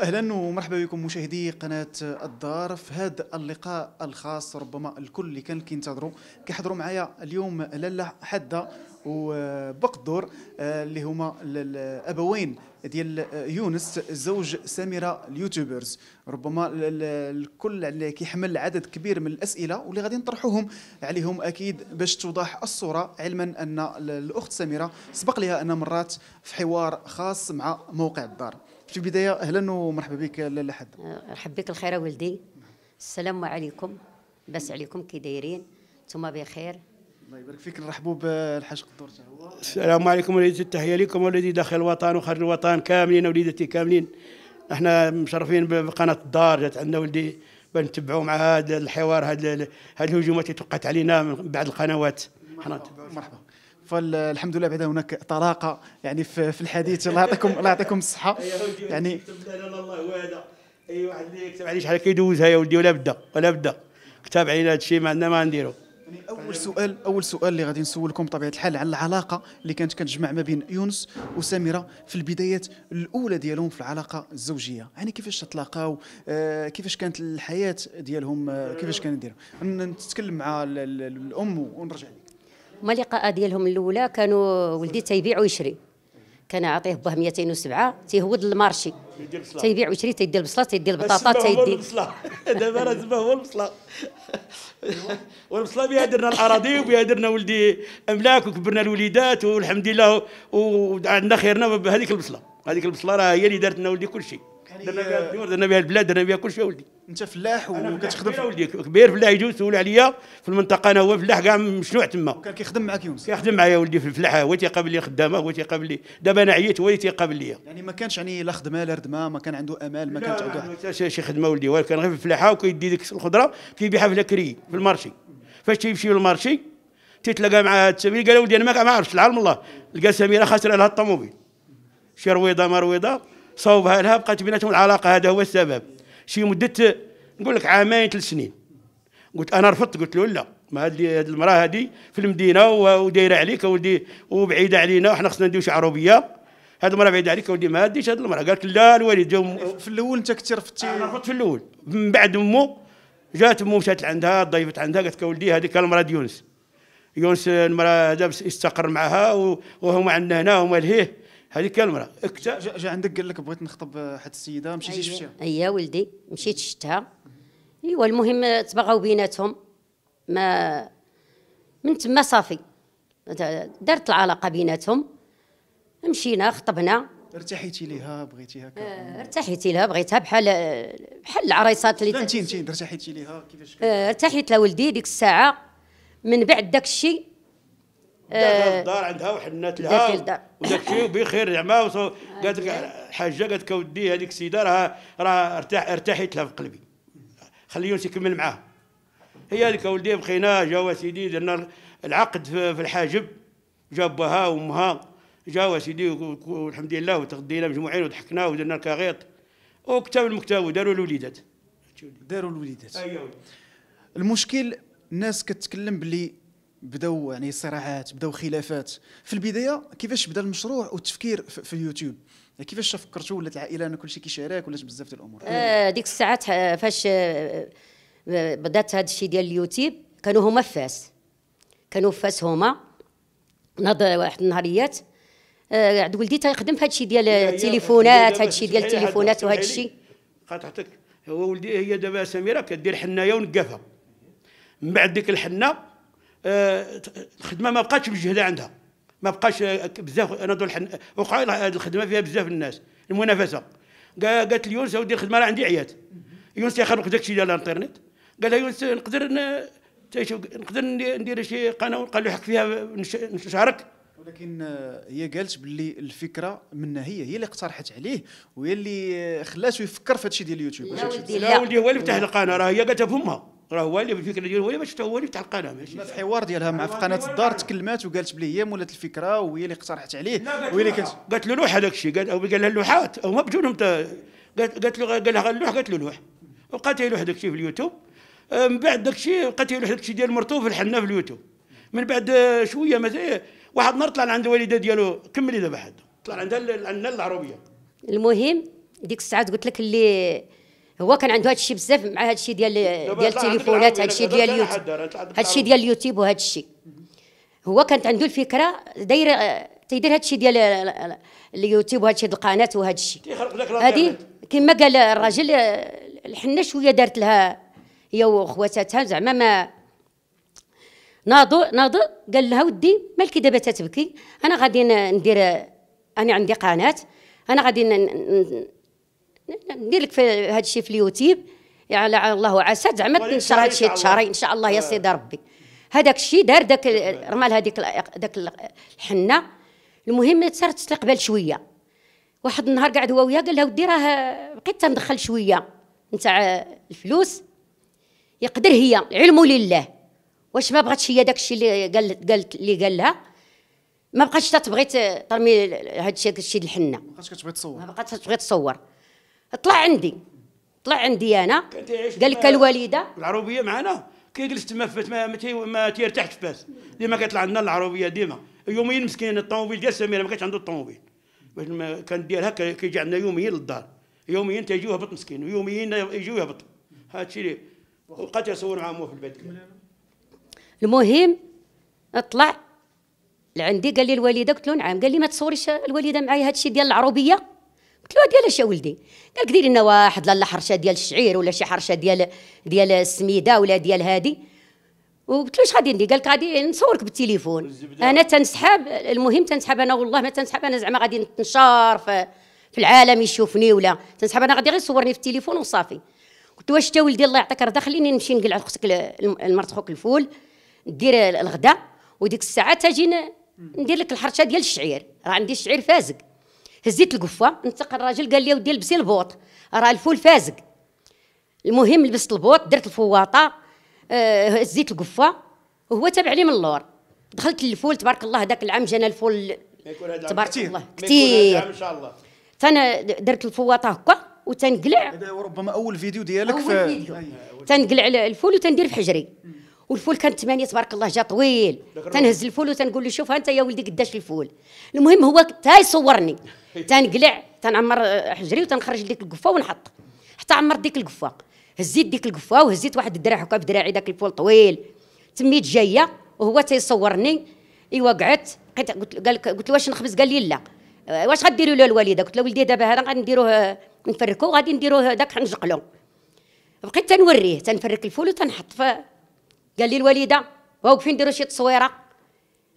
اهلا ومرحبا بكم مشاهدي قناه الدار في هذا اللقاء الخاص ربما الكل اللي كان كينتظروا كيحضروا معايا اليوم لاله حاده وبقدر آه، اللي هما الابوين ديال آه، يونس زوج سميره اليوتيوبرز ربما الكل اللي كيحمل عدد كبير من الاسئله واللي غادي نطرحوهم عليهم اكيد باش توضح الصوره علما ان الاخت سميره سبق لها ان مرات في حوار خاص مع موقع الدار في البدايه اهلا ومرحبا بك لاله حد مرحبا بك الخير ولدي السلام عليكم بس عليكم كي دايرين نتوما بخير الله يبارك فيك نرحبوا بالحاج تاع هو السلام عليكم وليدي التحيه لكم وليدي داخل الوطن وخارج الوطن كاملين وليدتي كاملين احنا مشرفين بقناه الدار جات عندنا ولدي بنتبعوا مع هذا الحوار هذا الهجومات اللي توقعت علينا من بعد القنوات مرحبا, مرحبا. فالحمد لله بعدا هناك طلاقه يعني في الحديث الله يعطيكم الله يعطيكم الصحه أيوة، يعني اي واحد اللي أيوة، يكتب عليه شحال كيدوزها يا ولدي ولا بدا ولا بدا كتاب علينا هذا الشيء ما عندنا ما نديرو يعني اول طيب. سؤال اول سؤال اللي غادي نسولكم بطبيعه الحال على العلاقه اللي كانت كتجمع ما بين يونس وسميره في البدايات الاولى ديالهم في العلاقه الزوجيه يعني كيفاش تلاقاو آه، كيفاش كانت الحياه ديالهم آه، كيفاش كانت يديروا نتكلم مع الام ونرجع لك هما اللقاء ديالهم الاولى كانوا ولدي تيبيع ويشري كان عطيه باه 207 تيهود للمارشي تيبيع ويشري تيدير البصله تيدير البطاطا تيدير البصله دابا راه تما هو البصله والبصله بها درنا الاراضي وبها درنا ولدي املاك وكبرنا الوليدات والحمد لله وعندنا خيرنا بهذيك البصله هذيك البصله راه هي اللي دارت لنا ولدي كل شيء يعني درنا بها الديور درنا بها البلاد درنا بها كل شيء ولدي انت فلاح وكتخدم في ولدي كبير فلاح يجي سول عليا في المنطقه انا هو فلاح كاع مشنوع تما كان كيخدم معك يونس كيخدم معايا ولدي في الفلاحه هو تيقابل لي خدامه هو تيقابل لي دابا انا عييت هو تيقابل لي يعني ما كانش يعني لا خدمه لا ردمه ما كان عنده امال ما كانت عنده حتى شي خدمه ولدي هو كان غير في الفلاحه وكيدي ديك الخضره كيبيعها في الكري في المارشي فاش تيمشي للمارشي تيتلاقى مع سمير قال ولدي انا ما عرفتش العالم الله لقى سميره خاسر لها الطوموبيل شي رويضه ما رويضه صوبها لها بقات بيناتهم العلاقه هذا هو السبب شي مده نقول لك عامين ثلاث سنين قلت انا رفضت قلت له لا ما هذه هذه المراه هذه في المدينه ودايره عليك ودي وبعيده علينا وحنا خصنا نديو شي عروبيه هذه المراه بعيده عليك ودي ما هديش هذه المراه قالت لا الوالد جاو في الاول انت كنت رفضتي انا رفضت في الاول من بعد امه جات امه مشات عندها ضيفت عندها قالت لك ولدي هذيك المراه يونس يونس المراه هذا استقر معها وهما عندنا هنا هما لهيه هذه المراه اكتا جا, جا عندك قال لك بغيت نخطب آه، حد السيده مشيتي أيوة. شفتيها ايا أيوة ولدي مشيت شفتها ايوا المهم تباغاو بيناتهم ما من تما صافي دارت العلاقه بيناتهم مشينا خطبنا ارتحيتي ليها بغيتيها آه ارتحيتي لها بغيتها بحال بحال العريسات اللي انت انت ارتحيتي ليها كيفاش آه، ارتحيت لولدي ديك الساعه من بعد داك الشيء آه، دار الدار عندها وحنات لها وداك الشيء بخير زعما آه، قالت لك الحاجه قالت لك اودي هذيك السيده راه راه ارتاح ارتحيت لها في قلبي خلي يونس يكمل معاها هي هذيك ولدي بقينا جاوا سيدي درنا العقد في الحاجب جابها باها وامها جاوا سيدي والحمد لله وتغدينا مجموعين وضحكنا ودرنا الكاغيط وكتاب المكتب وداروا الوليدات داروا الوليدات ايوه المشكل الناس كتكلم بلي بداو يعني صراعات بداو خلافات في البدايه كيفاش بدا المشروع والتفكير في اليوتيوب يعني كيفاش فكرتوا ولات العائله ان كلشي كيشارك ولات بزاف ديال الامور آه ديك الساعات فاش آه، بدات هذا الشيء ديال اليوتيوب كانوا هما فاس كانوا فاس هما نهض واحد النهاريات آه، عند ولدي تيخدم في هذا الشيء ديال التليفونات هذا الشيء ديال التليفونات وهذا الشيء قاطعتك هو ولدي هي دابا سميره كدير حنايه ونقافها من بعد ديك الحنه الخدمه ما بقاتش مجهده عندها ما بقاش بزاف انا دول وقع الخدمه فيها بزاف الناس المنافسه قالت لي يونس ودي الخدمه راه عندي عيات يونس ياخذ خلق داك الشيء ديال الانترنت قال لها يونس نقدر نقدر ندير شي قناه قال له حق فيها نشارك ولكن هي قالت باللي الفكره منها هي هي اللي اقترحت عليه وهي اللي خلاته يفكر في هذا الشيء ديال اليوتيوب لا ولدي هو اللي فتح القناه راه هي قالتها فمها راه هو اللي بالفكره ديالو هو اللي باش هو اللي فتح القناه ماشي في الحوار ديالها مع في أيوة، قناه أيوة، الدار أيوة. تكلمات وقالت بلي هي مولات الفكره وهي اللي اقترحت عليه وهي اللي كانت قالت له لوح هذاك الشيء قال قال لها اللوحات هما بجونهم قالت له قال لها اللوح قالت له لوح وبقى تيلوح داك الشيء في اليوتيوب أه، من بعد داك الشيء بقى تيلوح داك الشيء ديال مرتو في الحنه في اليوتيوب من بعد شويه مثلا إيه، واحد النهار طلع عند الوالده ديالو كملي دابا حد طلع عندها عندنا العربيه المهم ديك الساعات قلت لك اللي هو كان عنده هذا الشيء بزاف مع هذا الشيء ديال ديال التليفونات هذا الشيء ديال اليوتيوب هذا الشيء ديال اليوتيوب وهذا الشيء هو كانت عنده الفكره دايره تيدير هذا الشيء ديال اليوتيوب وهذا الشيء القناه وهذا الشيء هذه كما قال الراجل الحنه شويه دارت لها هي وخواتاتها زعما ما ناضو ناضو قال لها ودي مالك دابا تتبكي انا غادي ندير انا عندي قناه انا غادي ندير لك في هذا الشيء في اليوتيوب على يعني الله عسى زعما تنشر هذا الشيء شهرين ان شاء الله يا آه. سيدي ربي هذاك الشيء دار داك آه. رمال هذيك داك الحنه المهم صارت تستقبل شويه واحد النهار قاعد هو وياه قال لها ودي راه بقيت تندخل شويه نتاع الفلوس يقدر هي علم لله واش ما بغاتش هي داك الشيء اللي قال قالت اللي قال لها ما بقاتش تبغي ترمي هذا الشيء الشيء الحنه ما بقاتش كتبغي تصور ما بقاتش تبغي تصور طلع عندي طلع عندي انا قال لك الوالده العروبيه معنا كي جلست تما فات ما, ما تيرتاحش في فاس ديما كتطلع عندنا العروبيه ديما يومين مسكين الطوموبيل ديال سميره ما كانش عنده الطوموبيل باش كان ديالها كيجي عندنا يوميا للدار يوميا تيجي يهبط مسكين ويوميا يجي يهبط هادشي اللي وقت يصور معاه في البيت المهم طلع لعندي قال لي الوالده قلت له نعم قال لي ما تصوريش الوالده معايا هادشي ديال العروبيه قلت له اش يا ولدي قال لك ديري لنا واحد لالا حرشه ديال الشعير ولا شي حرشه ديال ديال السميده ولا ديال هادي وقلت له اش غادي ندير قال لك غادي نصورك بالتليفون انا تنسحاب المهم تنسحاب انا والله ما تنسحاب انا زعما غادي نتنشر في, في العالم يشوفني ولا تنسحاب انا غادي غير صورني في التليفون وصافي قلت واش تا ولدي الله يعطيك رضا خليني نمشي نقلع لخوتك لمرت خوك الفول دير الغداء وديك الساعه تاجي ندير لك الحرشه ديال الشعير راه عندي الشعير فازق هزيت القفه نتق الراجل قال لي ودي لبسي البوط راه الفول فازق المهم لبست البوط درت الفواطه آه هزيت القفه وهو تابع لي من اللور دخلت للفول تبارك الله هذاك العام جانا الفول تبارك كتير. الله كثير ان شاء الله تانا درت الفواطه هكا وتنقلع هذا ربما اول فيديو ديالك اول فيديو أيوة. تنقلع الفول وتندير في حجري والفول كان ثمانية تبارك الله جا طويل تنهز الفول وتنقول له شوف انت يا ولدي قداش الفول المهم هو تا يصورني تنقلع تنعمر آه، حجري وتنخرج ديك القفه ونحط حتى عمرت ديك القفه هزيت ديك القفه وهزيت واحد الدراع هكا بدراعي داك الفول طويل تميت جايه وهو تيصورني ايوا قعدت قلت قال قلت له واش نخبز قال لي لا آه، واش غديروا له الوالده قلت له ولدي دابا هذا غنديروه آه، نفركو غادي نديروه داك حنجقلو بقيت تنوريه تنفرك الفول وتنحط ف قال لي الوالده واقفين نديروا شي تصويره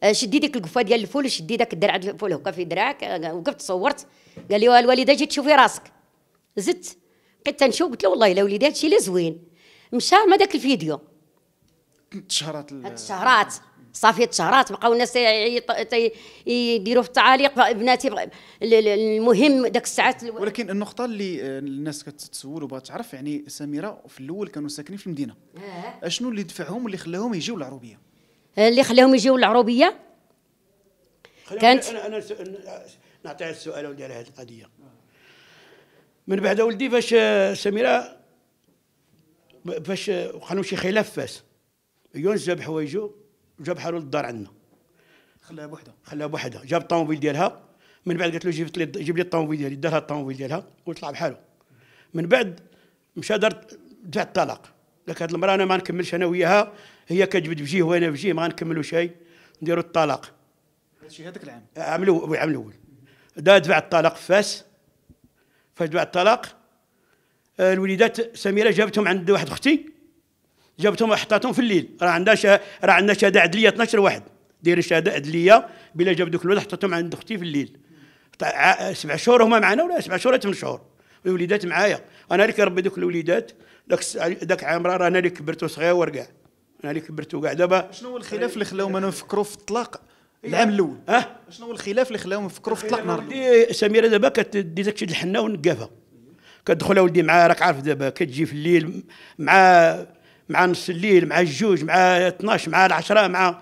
آه، شدي ديك القفه ديال الفول شدي داك الدرع الفول هكا في دراعك آه، وقفت صورت قال لي الوالده جيت تشوفي راسك زدت بقيت تنشوف قلت له والله الا وليدي هادشي لا زوين مشى ما داك الفيديو تشهرات تشهرات صافي تشهرات بقاو الناس يديروا في التعاليق بناتي المهم داك الساعات الو... ولكن النقطه اللي آه، الناس كتسول وبغات تعرف يعني سميره في الاول كانوا ساكنين في المدينه اشنو اللي دفعهم واللي خلاهم يجيو العروبيه اللي خلاهم يجيو للعروبيه كانت انا انا نعطيها السؤال ودير هذه القضيه من بعد ولدي فاش سميره فاش وقع شي خلاف فاس يونس جاب حوايجو وجاب حالو للدار عندنا خلاها بوحدها خلاها بوحدها جاب الطوموبيل ديالها من بعد قالت له جيب لي جيب لي الطوموبيل ديالي دارها الطوموبيل ديالها وطلع بحالو من بعد مشى دار دفع الطلاق لك هذه المراه انا ما نكملش انا وياها هي كتجبد بجيه وانا بجيه ما غنكملو شيء نديروا الطلاق هادشي هذاك العام عملوا العام الاول دا دفع الطلاق في فاس فاش دفع الطلاق الوليدات سميره جابتهم عند واحد اختي جابتهم وحطاتهم في الليل راه عندها شا... راه عندنا شهاده عدليه 12 واحد دايرين شهاده عدليه بلا جاب دوك الولاد حطاتهم عند اختي في الليل سبع شهور هما معنا ولا سبع شهور ولا ثمان شهور الوليدات معايا انا اللي كنربي دوك الوليدات داك داك عام انا اللي كبرت وصغير وركاع انا اللي كبرت وكاع دابا شنو هو الخلاف اللي خلاهم انا نفكروا في الطلاق إيه. العام الاول اه شنو هو الخلاف اللي خلاهم نفكروا في الطلاق إيه، نهار سميره دابا كتدي داكشي د الحنه ونقافها كتدخل ولدي مع راك عارف دابا كتجي في الليل مع مع نص الليل مع الجوج مع 12 مع 10 مع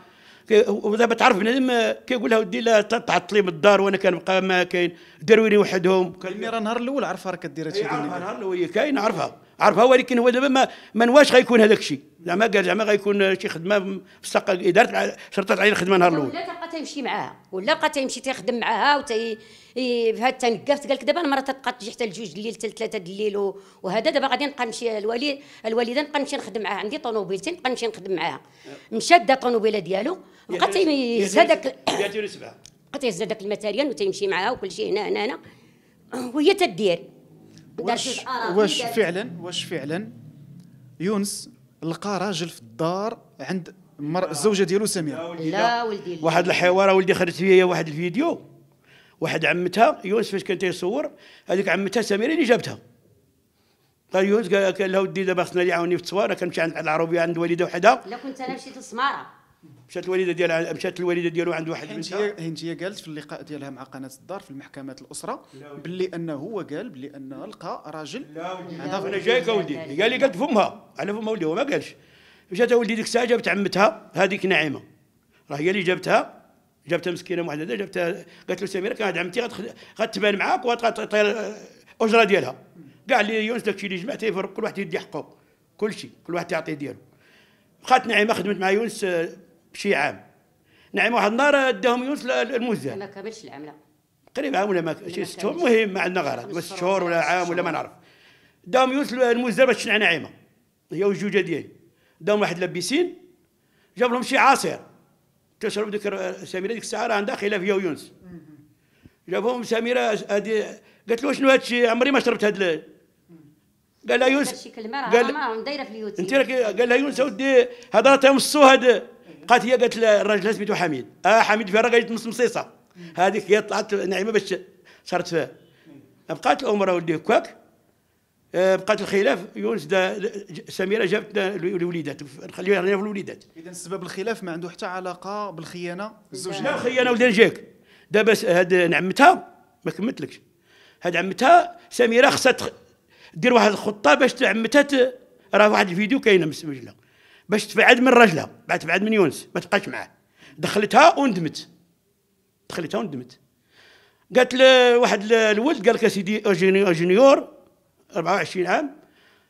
ودابا تعرف بنادم كيقول لها ودي لا تعطلي من الدار وانا كنبقى ما كاين دارويني وحدهم كان يعني راه النهار الاول عرفها راه كدير هادشي عرفها إيه، نهار الاول كاين عرفها عرفها ولكن هو دابا ما ما نواش غيكون هذاك الشيء زعما قال زعما غيكون شي خدمه مستقى اداره شرطت عليه الخدمه نهار الاول ولا تلقى تيمشي معاها ولا بقى تيمشي تيخدم معاها وتي فهاد تنقفت قال لك دابا المراه تبقى تجي حتى لجوج الليل حتى لثلاثه الليل وهذا دابا غادي نبقى نمشي الوالي الوالده نبقى نمشي نخدم معاها عندي طوموبيلتي نبقى نمشي نخدم معاها مشى دا الطوموبيله ديالو بقى تيهز هذاك بقى تيهز هذاك الماتيريال وتيمشي معاها وكل شيء هنا هنا هنا وهي تدير واش واش فعلا واش فعلا يونس لقى راجل في الدار عند مر... الزوجه ديالو سميره لا ولدي واحد الحوار ولدي خرجت فيا واحد الفيديو واحد عمتها يونس فاش كان تيصور هذيك عمتها سميره اللي جابتها طيب قال يونس قال لها ودي دابا خصنا اللي يعاوني في التصوير كنمشي عند العربيه عند والده وحده لا كنت انا مشيت للسماره مشات الوالده ديالها مشات الوالده ديالو عند واحد حيت هي هي قالت في اللقاء ديالها مع قناه الدار في المحكمه الاسره باللي انه هو قال باللي انه لقى راجل انا جايك ولدي قال لي قالت فمها على فمها ولدي هو ما قالش مشات ولدي ديك الساعه جابت عمتها هذيك نعيمه راه هي اللي جابتها جابتها مسكينه هذا جابتها قالت له سميره كانت عمتي غتبان معاك وغتعطي الاجره ديالها كاع اللي يونس داكشي اللي جمعته يفرق كل واحد يدي حقه كل شيء كل واحد يعطيه ديالو بقات نعيمه خدمت مع يونس بشي عام نعم واحد النهار داهم يونس للموزة ما كملش العام لا قريب عام ولا ما شي ست شهور المهم ما عندنا غرض ست شهور ولا عام ولا ما نعرف داهم يونس للموزة باش تشنع نعيمة هي وجوجه ديالي داهم واحد لابسين جاب لهم شي عصير تشرب ديك سميرة ديك الساعة راه عندها خلاف هي ويونس جابهم سميرة هادي قالت له شنو هادشي عمري ما شربت هاد قال لها يونس قال دايره في اليوتيوب انت قال لها يونس اودي هضرتها نصو هاد قالت هي قالت الراجل سميتو حميد اه حميد فيها قالت مصيصه هذيك هي طلعت نعيمه باش صارت فيها بقات الامور ولدي كواك آه، بقات الخلاف يونس سميره جابت الوليدات نخليوها في الوليدات اذا سبب الخلاف ما عنده حتى علاقه بالخيانه الزوج لا الخيانه ولدي جاك دابا هاد نعمتها ما كملتلكش هاد عمتها سميره خصها دير واحد الخطه باش عمتها راه واحد الفيديو كاينه مسجله باش تبعد من راجلها بعد تبعد من يونس ما تبقاش معاه دخلتها وندمت دخلتها وندمت قالت واحد الولد قال لك سيدي جونيور 24 عام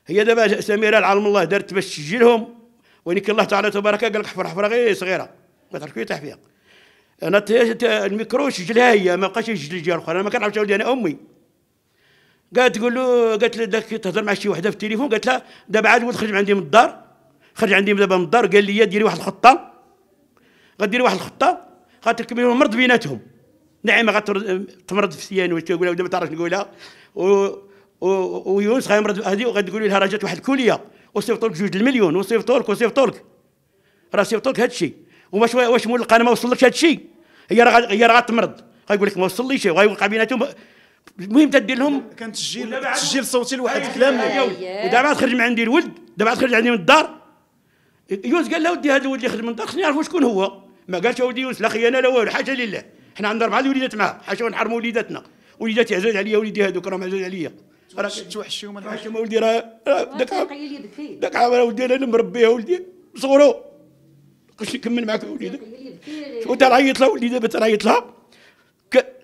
هي دابا سميره العالم الله دارت باش تسجلهم ولكن الله تعالى تبارك قال لك حفره حفره غير صغيره ما تعرفش يطيح فيها انا الميكرو سجلها هي ما بقاش يسجل الجهه الاخرى انا ما كنعرفش ولدي انا امي قالت تقول له قالت له داك تهضر مع شي وحده في التليفون قالت لها دابا عاد الولد خرج عندي من الدار خرج عندي دابا من الدار قال لي ديري واحد الخطه غديري واحد الخطه غتركب لهم المرض بيناتهم نعيمه غتمرض في سيان واش تقولها ودابا تعرف نقولها و... و... ويونس غيمرض هذه وغتقول لها راه جات واحد الكليه وصيفطوا لك جوج المليون وصيفطوا لك وصيفطوا لك راه صيفطوا لك هادشي واش واش مول القناه ما وصلكش هادشي هي راه هي راه غتمرض غيقول لك ما وصليش وغيوقع بيناتهم المهم تدير لهم كان تسجيل تسجيل صوتي لواحد أيوة. الكلام أيوة. ودابا تخرج من عندي الولد دابا تخرج عندي من الدار يونس قال لا ودي هذا الولد اللي خدم من خصني نعرفوا شكون هو ما قالش ودي يونس لا خيانه لا والو حاجه لله حنا عندنا اربعه وليدات معاه حاشا نحرموا وليداتنا وليداتي عزاز عليا وليدي هذوك راهم عزاز عليا راك توحشهم ولدي راه داك عام داك عام راه ولدي انا مربيها ولدي صغرو قلت كمل معاك وليدك وانت عيط لها وليدي دابا تعيط لها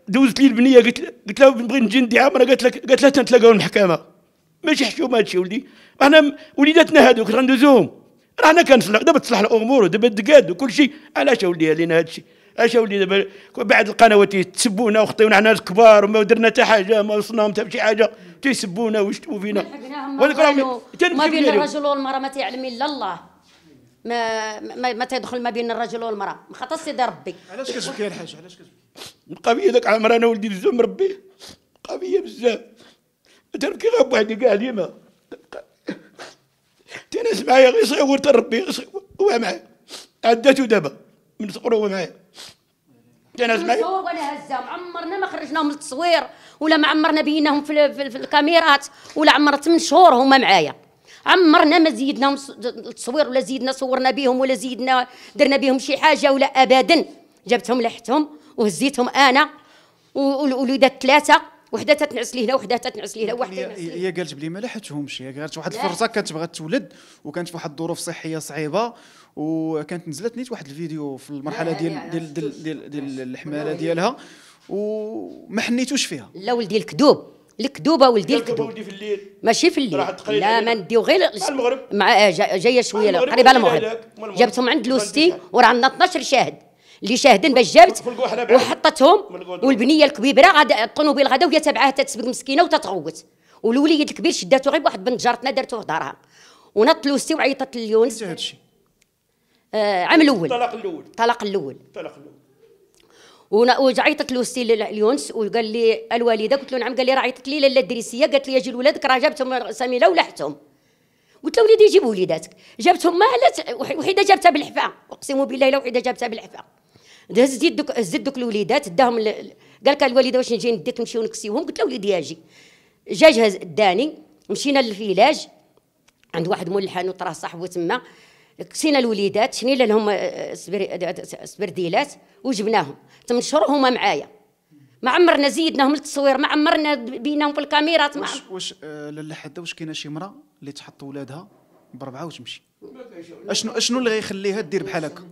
دوزت لي البنيه قلت قلت لها بغيت نجي ندي عام قالت لك قالت لها تنتلاقاو المحكمه ماشي حشومه هادشي ولدي احنا وليداتنا هذوك راه ندوزوهم رانا كنصلح دابا تصلح الامور ودابا تقاد وكل شيء علاش اولي علينا هذا الشيء علاش اولي دابا بعد القنوات تسبونا وخطيونا حنا الكبار وما درنا حتى حاجه ما وصلناهم حتى شي حاجه تيسبونا ويشتموا فينا ولكن ما بين الرجل والمراه ما تيعلم الا الله ما ما, ما ما بين الرجل والمراه خاطر سيدي ربي علاش كتبكي الحاج علاش كتبكي قويه ذاك عمر انا ولدي بزاف مربيه قويه بزاف تنبكي غير بوحدي كاع اليوم الناس معايا غير صغيور تربي هو معايا عداتو دابا من صغر هو معايا كان معايا ولا هزه عمرنا ما خرجناهم للتصوير ولا ما عمرنا بيناهم في, في, في الكاميرات ولا عمر 8 شهور هما معايا عمرنا ما زيدناهم التصوير ولا زيدنا صورنا بهم ولا زيدنا درنا بهم شي حاجه ولا ابدا جبتهم لحتهم وهزيتهم انا والوليدات ثلاثه وحده تتنعس لهنا وحده تتنعس لهنا وحده هي قالت بلي ما لاحتهمش هي قالت واحد الفرصه كانت بغات تولد وكانت في واحد الظروف صحيه صعيبه وكانت نزلت نيت واحد الفيديو في المرحله ديال ديال ديال, ديال, ديال الحماله ديالها وما حنيتوش فيها لا ولدي الكذوب الكذوبه ولدي الكذوب ماشي في الليل لا ما نديو غير مع المغرب مع جايه شويه قريبه المغرب جابتهم عند لوستي وراه عندنا 12 شاهد اللي شاهدين باش جابت وحطتهم والبنيه الكبيبره غادا الطنوبيل غدا وهي تابعاه تتسبق مسكينه وتتغوت والوليد الكبير شداتو غير بواحد بنت جارتنا دارته في دارها ونط لوسي وعيطت ليونس الشيء آه عام الاول الطلاق الاول الطلاق الاول الطلاق الاول وعيطت لوسي ليونس وقال لي الوالده قلت له نعم قال لي راه عيطت لي لاله الدريسيه قالت لي اجي ولادك راه جابتهم سميله ولحتهم قلت له وليدي جيب وليداتك جابتهم ما وحيده جابتها بالحفاه اقسم بالله الا وحيده جابتها بالحفاه دهز زيد دوك زيد دوك الوليدات داهم قال لك الوالده واش نجي نديت نمشي ونكسيهم قلت له وليدي اجي جا جهز داني مشينا للفيلاج عند واحد مول الحانوت راه صاحبو تما كسينا الوليدات شنينا لهم آه، آه، سبرديلات آه، وجبناهم ثمان شهور هما معايا ما عمرنا زيدناهم للتصوير ما عمرنا بيناهم في الكاميرات ما واش واش للحد واش كاينه شي امراه اللي تحط ولادها بربعه وتمشي اشنو اشنو اللي غيخليها دير بحال هكا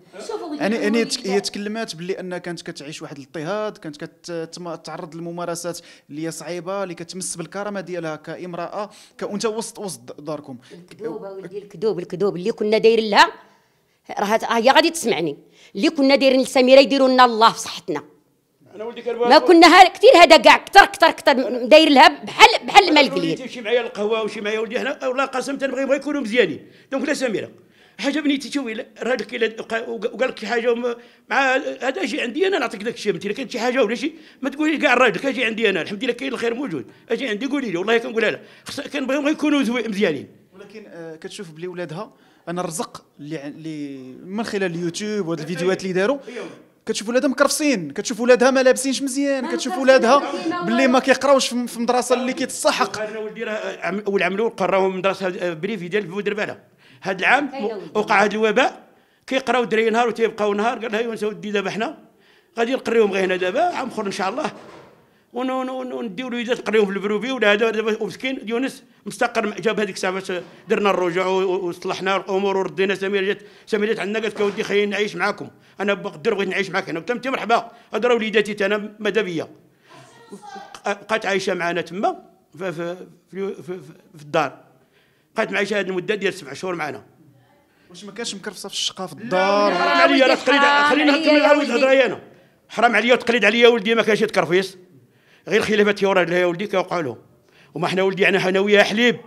يعني يعني هي تكلمات باللي انها كانت كتعيش واحد الاضطهاد كانت كتعرض لممارسات اللي هي صعيبه اللي كتمس بالكرامه ديالها كامراه كانت وسط وسط داركم الكذوب ولدي الكذوب الكذوب اللي كنا دايرين لها راه هي غادي تسمعني اللي كنا دايرين لسميره يديروا لنا الله في صحتنا انا ولدي كان ما كنا كثير هذا كاع كثر كثر كثر داير لها بحال بحال الملك ليل شي معايا القهوه وشي معايا ولدي هنا والله قسم تنبغي يبغى يكونوا مزيانين دونك لا سميره حاجه بنيتي شوفي راجلك الا وقال لك شي حاجه مع هذا اجي عندي انا نعطيك داك الشيء مثلا كانت شي حاجه ولا شيء ما تقولي كاع الراجل اجي عندي انا الحمد لله كاين الخير موجود اجي عندي قولي لي والله كنقولها لها كنبغيهم غير يكونوا مزيانين ولكن آه، كتشوف بلي ولادها انا الرزق اللي اللي من خلال اليوتيوب وهاد الفيديوهات اللي داروا كتشوف ولادها مكرفسين كتشوف ولادها ما لابسينش مزيان كتشوف ولادها باللي ما كيقراوش في مدرسه اللي كيتسحق انا ولدي راه اول عام الاول من مدرسه آه، بريفي ديال بودرباله هذا العام وقع هذا الوباء كيقراو دري نهار وتيبقاو نهار قال لها يا ودي دابا حنا غادي نقريوهم غير هنا دابا عام اخر ان شاء الله ونديو الوليدات نقريوهم في البروفي ولا هذا دابا ومسكين يونس مستقر جاب هذيك الساعه باش درنا الرجوع وصلحنا الامور وردينا سميره جات سميره جات عندنا قالت اودي خليني نعيش معاكم انا بقدر بغيت نعيش معاك انا قلت انت مرحبا راه وليداتي انا ماذا بيا بقات عايشه معنا تما في, في, في, في, في الدار بقات معايشه هذه المده ديال سبع شهور معنا واش ما كانش مكرفصه في الشقه في الدار حرام عليا راه تقليد خلينا نهضر الهضره انا حرام عليا وتقليد عليا ولدي ما كانش يتكرفيس غير خلافات تيورد لها ولدي كيوقع لهم وما حنا ولدي انا انا ويا حليب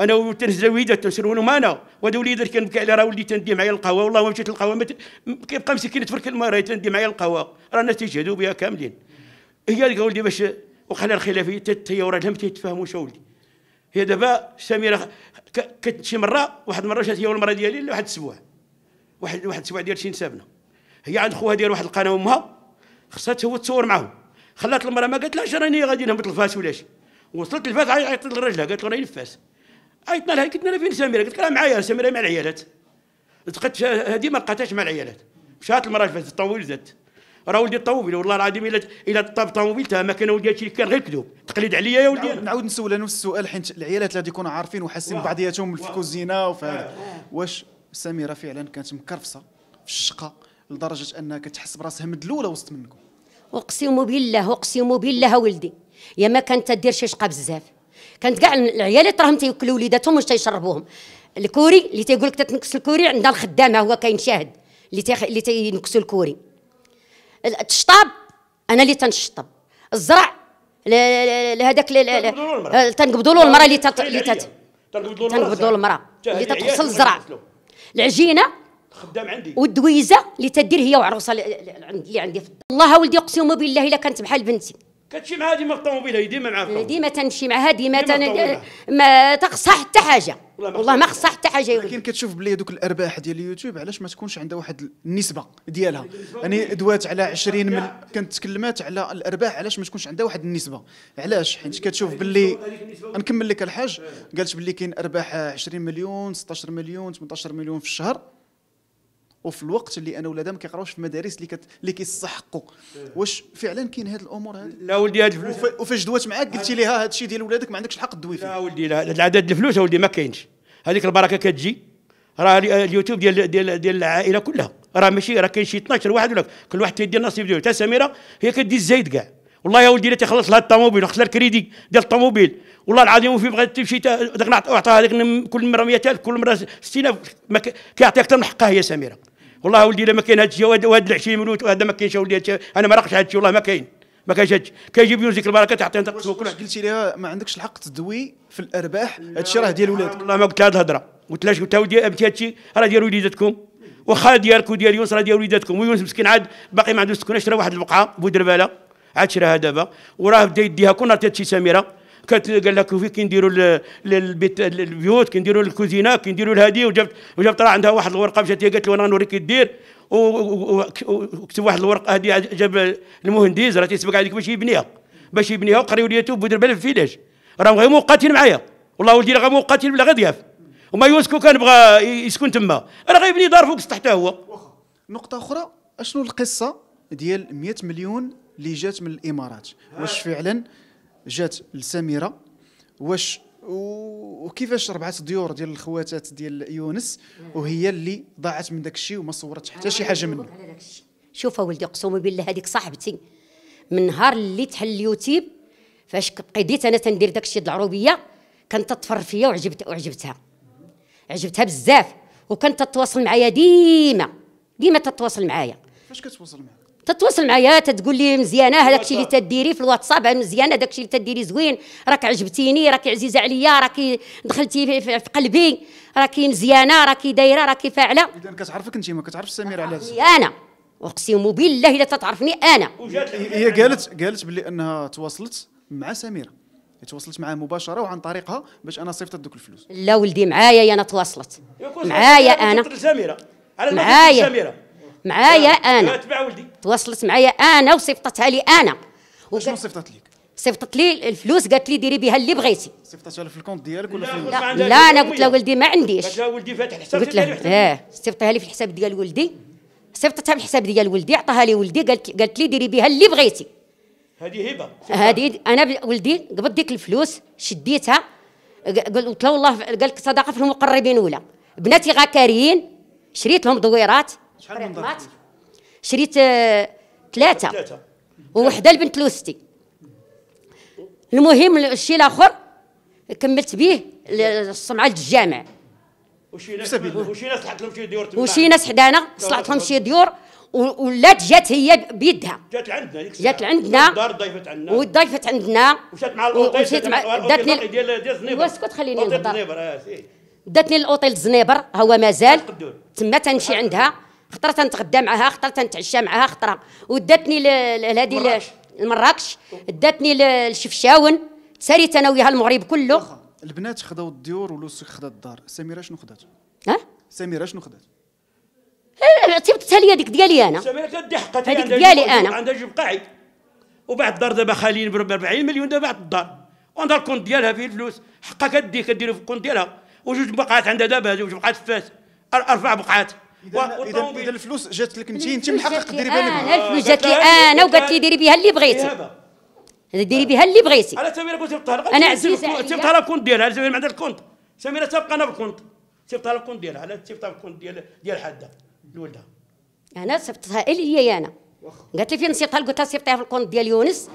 انا ويدا تنسر تنسرون معنا وهذا وليدي كنبكي عليه راه ولدي تندي معايا القهوه والله ما مشيت للقهوه كيبقى مسكين تفرك المراه تندي معايا القهوه رانا تيجهدوا بها كاملين هي قال ولدي باش وقال الخلافيه تيورد ما تيتفاهموا شو ولدي هي دابا سميره كانت شي مره واحد المره جات هي والمراه ديالي لواحد الاسبوع واحد واحد الاسبوع ديال شي نسابنا هي عند خوها داير واحد القناه امها خصها هو تصور معاهم خلات المراه ما قالت قالتلاش راني غادي نهبط الفاس ولا شي وصلت الفاس عيطت لراجلها قالت له راني لفاس عيطنا لها قلت لها فين سميره قالت لها معايا سميره مع العيالات لقيت هذه ما لقاتهاش مع العيالات مشات المراه فاتت الطويل زادت راه ولدي الطوموبيل والله العظيم الا الا طاب طوموبيل ما كان ولدي هادشي كان غير كذوب تقليد عليا يا ولدي نعاود نسول نفس السؤال حيت العيالات اللي يكونوا عارفين وحاسين بعضياتهم في الكوزينه وفي هذا واش سميره فعلا كانت مكرفصه في الشقه لدرجه انها كتحس براسها مدلوله وسط منكم اقسم بالله اقسم بالله ولدي يا ما كانت تدير شي شقه بزاف كانت كاع العيالات راهم تيوكلوا وليداتهم واش تيشربوهم الكوري اللي تيقول لك تتنكس الكوري عندها الخدامه هو كاين شاهد اللي تيخ... اللي تينكسوا الكوري الشطاب انا اللي تنشطب الزرع لهذاك تنقبضوا له المراه اللي تنقبضوا له المراه اللي تتغسل الزرع العجينه خدام عندي والدويزه اللي تدير هي وعروسه اللي عندي في الدار والله ولدي اقسم بالله الا كانت بحال بنتي كتمشي معها ديما في الطوموبيله هي ديما معاها ديما تمشي معها ديما تن... ما تخصها حتى حاجه والله ما خصها حتى حاجه ولكن كتشوف بلي هذوك الارباح ديال اليوتيوب علاش ما تكونش عندها واحد النسبه ديالها يعني دوات على 20 من كانت تكلمات على الارباح علاش ما تكونش عندها واحد النسبه علاش حيت كتشوف بلي نكمل لك الحاج قالت بلي كاين ارباح 20 مليون 16 مليون 18 مليون في الشهر وفي الوقت اللي انا ولادها ما كيقراوش في مدارس اللي كت... اللي كيستحقوا إيه. واش فعلا كاين هاد الامور هذه لا ولدي هاد الفلوس وفاش دوات معاك قلتي ليها هاد الشيء ديال ولادك ما عندكش الحق تدوي فيه لا ولدي لا العدد الفلوس ولدي ما كاينش هذيك البركه كتجي راه اليوتيوب ديال ديال ديال العائله كلها راه ماشي راه كاين شي 12 واحد ولا كل واحد تيدير النصيب ديالو حتى سميره هي كدي الزايد كاع والله يا ولدي لا تخلص لها الطوموبيل وخلص لها الكريدي ديال الطوموبيل والله العظيم وفي بغات تمشي داك نعطيها هذيك كل مره 100000 كل مره 60 كيعطي اكثر من حقها هي سميره والله ولدي الا ما كاين هذا الشيء وهذا العشيم وهذا ما كاينش ولدي انا ما راقش هذا الشيء والله ما كاين ما كاينش هادشي كيجيب يوزيك البركه تعطي انت كل قلتي لها ما عندكش الحق تدوي في الارباح الشيء راه ديال ولادك والله ما قلت لها هذه الهضره قلت لها قلت لها ابتي الشيء راه ديال وليداتكم واخا ديالك وديال يونس راه ديال وليداتكم ويونس مسكين عاد باقي ما عندوش سكونه شرا واحد البقعه بودرباله عاشرها دابا وراه بدا يديها كون عطيت شي سميره كانت قال لك في كنديروا البيت البيوت كنديروا الكوزينه كنديروا الهادي وجابت وجابت راه عندها واحد الورقه مشات هي قالت له انا نوريك دير وكتب واحد الورقه هذه جاب المهندس راه تيسبق عليك باش يبنيها باش يبنيها وقريوا لي تو ودير بالك في فيلاج راه غير مقاتل معايا والله ولدي راه مقاتل بلا غير وما يوسكو كان بغى يسكن تما راه غيبني دار فوق السطح حتى هو نقطه اخرى اشنو القصه ديال 100 مليون اللي جات من الامارات واش فعلا جات لسميره واش وكيفاش ربعه ديور ديال الخواتات ديال يونس وهي اللي ضاعت من داك الشيء وما صورتش حتى شي حاجه منه شوف ولدي اقسم بالله هذيك صاحبتي من نهار اللي تحل اليوتيوب فاش بقيت انا تندير داك الشيء العروبيه كانت تتفرج فيا وعجبت وعجبتها عجبتها بزاف وكانت تتواصل معايا ديما ديما تتواصل معايا فاش كتواصل معايا تتواصل معايا تتقول لي مزيانه هذاك الشيء اللي تديري في الواتساب مزيانه هذاك الشيء اللي تديري زوين راك عجبتيني راك عزيزه عليا راك دخلتي في قلبي راك مزيانه راك دايره راك فاعله اذا كتعرفك انت ما كتعرفش سميره علاش انا اقسم بالله الا تتعرفني انا هي قالت قالت بلي انها تواصلت مع سميره تواصلت معاه مباشره وعن طريقها باش انا صيفطت دوك الفلوس لا ولدي معايا انا تواصلت معايا انا معايا معايا انا تبع ولدي تواصلت معايا انا وصيفطتها لي انا وشنو صيفطت ليك صيفطت لي الفلوس قالت لي ديري بها اللي بغيتي صيفطتها في الكونت ديالك ولا في لا, لا انا قلت لها ولدي ما عنديش قالت لها ولدي فاتح حساب قلت لها اه صيفطتها لي في الحساب ديال ولدي صيفطتها في الحساب ديال ولدي عطاها لي ولدي قالت قالت لي ديري بها اللي بغيتي هذه هبه هذه انا ولدي قبض ديك الفلوس شديتها قلت له والله قال لك صدقه في المقربين ولا بناتي غكاريين شريت لهم دويرات شحال من شريت آه، ثلاثه ثلاثه ووحده لبنت لوستي المهم الشيء الاخر كملت به الصمعه للجامع وشي ناس وشي ناس لهم شي ديور وشي ناس حدانا صلحت لهم شي ديور ولات جات هي بيدها جات عندنا جات عندنا والدار ضيفت عندنا وضيفت عندنا ومشات مع الاوطيل ومشات مع داتني ديال ديال زنيبر واسكت خليني نهضر آه، داتني الاوطيل زنيبر هو مازال تما تنمشي عندها خطره نتغدى معاها خطره تنتعشى معاها خطره وداتني لهذه لمراكش داتني للشفشاون ساريت انا وياها المغرب كله البنات خداو الديور ولوسك خدا الدار سميره شنو خدات ها سميره شنو خدات تبتها لي هذيك ديالي انا سميره تدي حقها هذيك ديالي انا عندها جيب قاعد وبعد الدار دابا خاليين ب 40 مليون دابا بعد الدار وعندها الكونت ديالها فيه الفلوس حقها كدي كديرو في الكونت ديالها وجوج بقعات عندها دابا جوج بقعات في فاس اربع بقعات اذا اذا الفلوس جات لك انت انت من حقك ديري بها انا آه، الفلوس جات لي أه، آه، انا وقالت لي ديري بها إيه، اللي بغيتي ديري بها اللي بغيتي انا سميره كنت تبطل انا عزيزه لها الكونت ديالها سميره ما عندها الكونت سميره تبقى انا بالكونت لها الكونت ديالها لا تبطل الكونت ديال ديال حدها لولدها انا صيفطتها لي هي انا قالت لي فين نسيبطها قلت لها سيبطيها في الكونت ديال يونس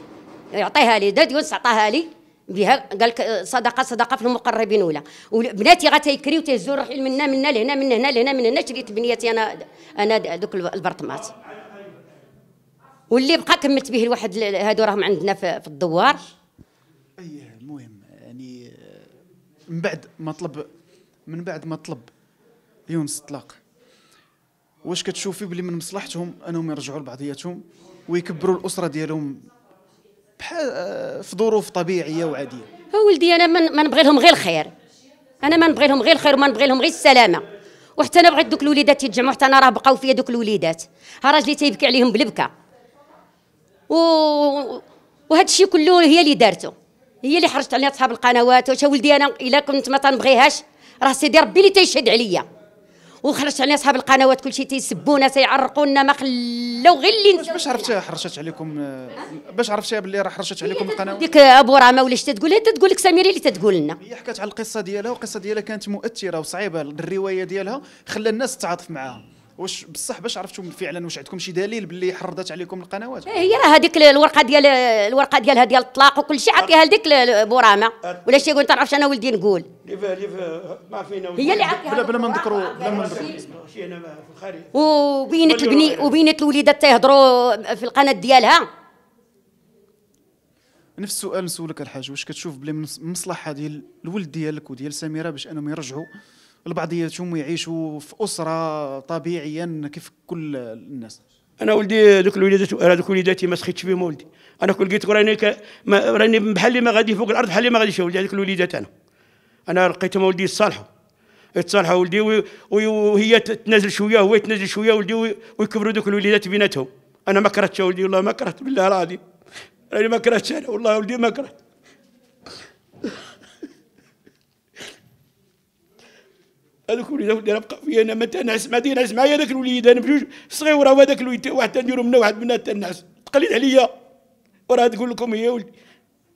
يعطيها لي داد يونس عطاها لي بها قال لك صدقه صدقه في المقربين ولا بناتي غتيكري وتهزو روحي منا منا لهنا من هنا لهنا من هنا شريت بنيتي انا انا دوك البرطمات واللي بقى كملت به الواحد هادو راهم عندنا في الدوار ايه المهم يعني من بعد ما طلب من بعد ما طلب يونس الطلاق واش كتشوفي بلي من مصلحتهم انهم يرجعوا لبعضياتهم ويكبروا الاسره ديالهم بحال آه، في ظروف طبيعيه وعاديه ولدي انا ما نبغي لهم غير الخير انا ما نبغي لهم غير الخير وما نبغي لهم غير السلامه وحتى انا بغيت دوك الوليدات يتجمعوا حتى انا راه بقاو فيا دوك الوليدات ها راجلي تيبكي عليهم بالبكا و وهذا الشيء كله هي اللي دارته هي اللي حرجت عليها اصحاب القنوات واش ولدي انا الا كنت ما تنبغيهاش راه سيدي ربي اللي تيشهد عليا وخرجت علينا اصحاب القنوات كلشي تيسبونا تيعرقونا ما خلاو غير اللي باش عرفتي حرشت عليكم باش عرفتي بلي راه حرشت عليكم القنوات ديك ابو راما ولا شتا تقول انت إيه، تقول لك سميري اللي تتقول لنا هي حكات على القصه ديالها والقصه ديالها كانت مؤثره وصعيبه الروايه ديالها خلى الناس تتعاطف معاها واش بصح باش عرفتوا فعلا واش عندكم شي دليل باللي حرضت عليكم القنوات إيه، هي راه هذيك الورقه ديال الورقه ديالها ديال الطلاق وكل شيء عطيها لديك بورامه ولا شي يقول تعرفش انا ولدي نقول ما فينا هي اللي عطيها بلا بلا ما نذكروا بلا ما نذكروا وبينت البني وبينت الوليدات تيهضروا في القناه ديالها نفس السؤال نسولك الحاج واش كتشوف بلي من مصلحه ديال الولد ديالك وديال سميره باش انهم يرجعوا البعض يتشم يعيشوا في اسره طبيعيا كيف كل الناس انا ولدي ذوك الوليدات هذوك وليداتي ما سخيتش فيهم ولدي انا كل لقيت راني راني بحال اللي ما غادي فوق الارض بحال اللي ما غاديش ولدي هذوك الوليدات انا انا لقيتهم ولدي يتصالحوا يتصالحوا ولدي وهي تنازل شويه هو يتنازل شويه ولدي ويكبروا ذوك الوليدات بيناتهم انا ما كرهتش ولدي والله ما كرهت بالله العظيم راني ما كرهتش انا والله ولدي ما كرهت هذوك الوليدات اللي بقى فيا انا ما تنعس ما تنعس معايا هذاك الوليد انا بجوج صغيره وهذاك الوليد واحد تنديرو منه واحد منها تنعس تقليد عليا وراه تقول لكم هي ولدي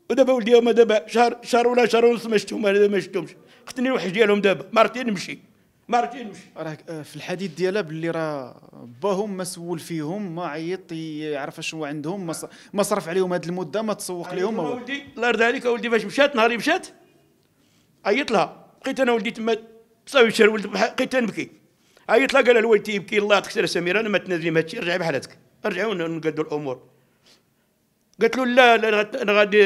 ودابا ولدي هما دابا شهر شهر ولا شهر ونص ما شفتهم انا ما شفتهمش قتلني الوحش ديالهم دابا مرتين نمشي مرتين نمشي راه آه، في الحديث ديالها باللي راه باهم ما سول فيهم ما عيط يعرف شنو عندهم ما صرف عليهم هذه المده ما تسوق لهم ولدي الله يرضى عليك ولدي فاش مشات نهار مشات عيط لها بقيت انا ولدي تما صافي شهر ولد بقيت نبكي هاي تلاقى الولد الوالد يبكي الله يعطيك سميره انا ما تنادري هادشي ارجع بحالتك ارجع ونقدوا الامور قالت له لا لا انا غادي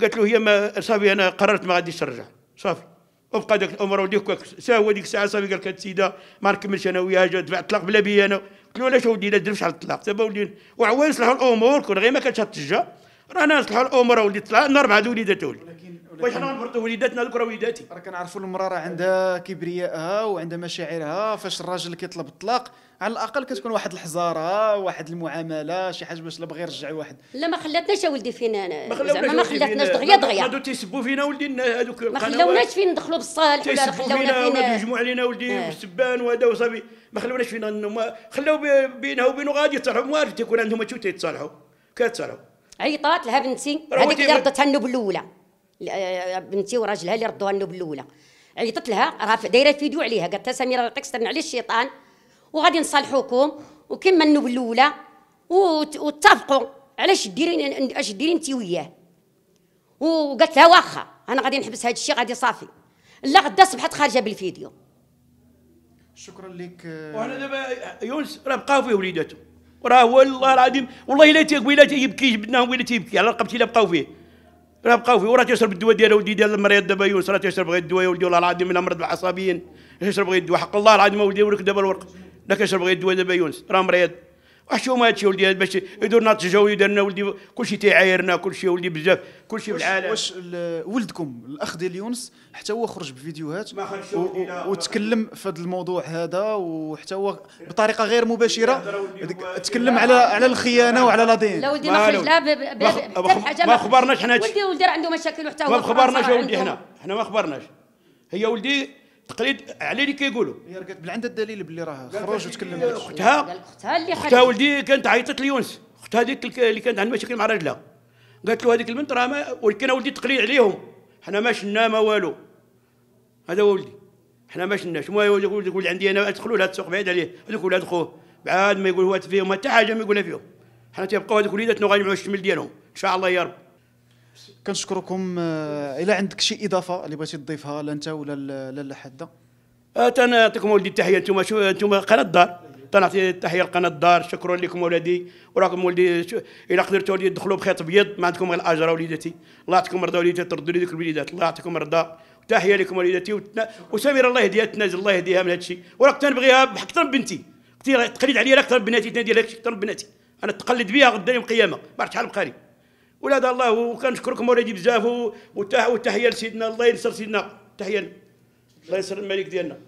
قالت له هي ما صافي انا قررت ما غاديش نرجع صافي وبقى داك الامر وديك هو ديك الساعه صافي قال لك السيده ما نكملش انا وياها دفعت الطلاق بلا بي انا قلت له علاش اودي لا درفش على الطلاق دابا ولدي وعوان صلحوا الامور كون غير ما كانتش هاد رانا نصلحوا الامور اودي طلع اربعه بعد وليدات ولدي باش حنا نبرطوا وليداتنا الكره وليداتي راه كنعرفوا المراه راه عندها كبريائها وعندها مشاعرها فاش الراجل كيطلب الطلاق على الاقل كتكون واحد الحزاره واحد المعامله شي حاجه باش لا بغى يرجع واحد لا ما خلاتناش ولدي فينا ما خلاتناش دغيا دغيا هادو تيسبوا فينا ولدي هذوك ما خلاوناش فين ندخلوا بالصالح ولا خلاونا فينا يجمعوا علينا ولدي آه. بالسبان وهذا وصافي ما خلوناش فينا ما خلاو بينها وبينه غادي يتصالحوا ما عرفت يكون عندهم تيتصالحوا كيتصالحوا عيطات لها بنتي هذيك اللي ردتها النوب الاولى بنتي وراجلها اللي ردوها النوب الاولى عيطت لها راه دايره فيديو عليها قالت لها سميره الله يعطيك الستر على الشيطان وغادي نصالحوكم وكما النوب الاولى واتفقوا علاش ديري ديرين اش ديرين انت وياه وقالت لها واخا انا غادي نحبس هذا الشيء غادي صافي لا غدا صبحت خارجه بالفيديو شكرا لك آه. وانا دابا آه، يونس راه بقاو فيه وليداتو راه والله العظيم والله الا تيقوي لا تيبكي جبدناهم ولا تيبكي على رقبتي الا بقاو فيه راه بقاو فيه وراه تيشرب الدواء ديالو ولدي ديال المريض دابا يونس راه تيشرب غير الدواء يا ولدي والله العظيم الا مرض بالعصبيين تيشرب غير الدواء حق الله العظيم ولدي ولك دابا الورق لا كيشرب غير الدواء دابا يونس راه مريض وحشومات يا ولدي هذا باش يدورنا التجاوي لنا ولدي كل شيء تيعايرنا كل شيء ولدي بزاف كل شيء في العالم واش ولدكم الاخ ديال يونس حتى هو خرج بفيديوهات وتكلم في هذا الموضوع هذا وحتى هو بطريقه غير مباشره تكلم على على الخيانه وعلى لادين لا ولدي ما خرج لا ما خبرناش حنا ولدي ولدي راه عنده مشاكل وحتى هو ما خبرناش يا ولدي حنا حنا ما خبرناش هي ولدي تقليد على اللي كيقولوا هي رقات بل عندها الدليل باللي راه خرج وتكلم اختها اختها ولدي كانت عيطت ليونس اختها هذيك اللي كانت عندها مشاكل مع راجلها قالت له هذيك البنت راه ما ولكن ولدي تقليد عليهم حنا ما شنا ما والو هذا هو ولدي حنا ما شناش هو يقول يقول عندي انا ادخلوا لهذا السوق بعيد عليه هذوك ولاد خوه بعاد ما يقول هو فيهم حتى حاجه ما يقولها فيهم حنا تيبقاو هذوك وليداتنا غنجمعوا الشمل ديالهم ان شاء الله يا رب كنشكركم آه، الى عندك شي اضافه اللي بغيتي تضيفها لا انت ولا لا حدا آه، تنعطيكم ولدي التحيه انتم شو انتم قناه الدار تنعطي التحيه لقناه الدار شكرا لكم ولدي وراكم ولدي الى قدرتوا ولدي تدخلوا بخيط ابيض ما عندكم غير الاجر وليداتي الله يعطيكم رضا وليداتي تردوا لي ذوك الوليدات الله يعطيكم رضا تحيه لكم وليداتي وتنا... الله يهديها تنازل الله يهديها من هذا الشيء وراك تنبغيها اكثر من بنتي تقليد عليا اكثر من بناتي تنادي لك اكثر من بناتي انا تقلد بها غدا يوم القيامه ما عرفت شحال بقالي ولاد الله وكنشكركم اولادي بزاف والتحيه لسيدنا الله ينصر سيدنا تحيه الله ينصر الملك ديالنا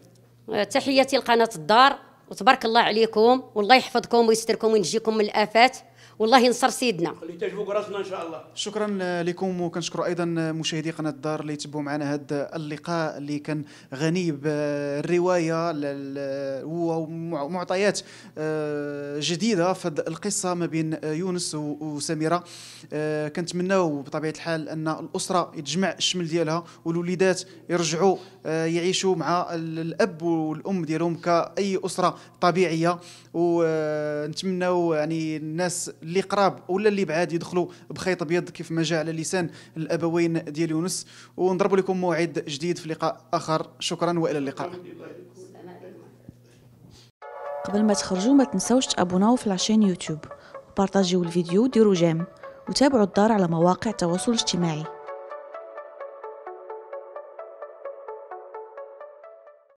آه، تحياتي لقناه الدار وتبارك الله عليكم والله يحفظكم ويستركم وينجيكم من الافات والله ينصر سيدنا خليتها تجبوك راسنا ان شاء الله شكرا لكم وكنشكر ايضا مشاهدي قناه الدار اللي تبعوا معنا هذا اللقاء اللي كان غني بالروايه ومعطيات آه، جديده في القصه ما بين يونس وسميره آه، كنتمناو بطبيعه الحال ان الاسره يتجمع الشمل ديالها والوليدات يرجعوا آه، يعيشوا مع الاب والام ديالهم كاي اسره طبيعيه ونتمناو آه، يعني الناس اللي قراب ولا اللي بعاد يدخلوا بخيط ابيض كيف ما جاء على لسان الابوين ديال يونس ونضرب لكم موعد جديد في لقاء اخر شكرا والى اللقاء قبل ما تخرجوا ما تنساوش تابوناو في لاشين يوتيوب وبارطاجيو الفيديو وديروا جيم وتابعوا الدار على مواقع التواصل الاجتماعي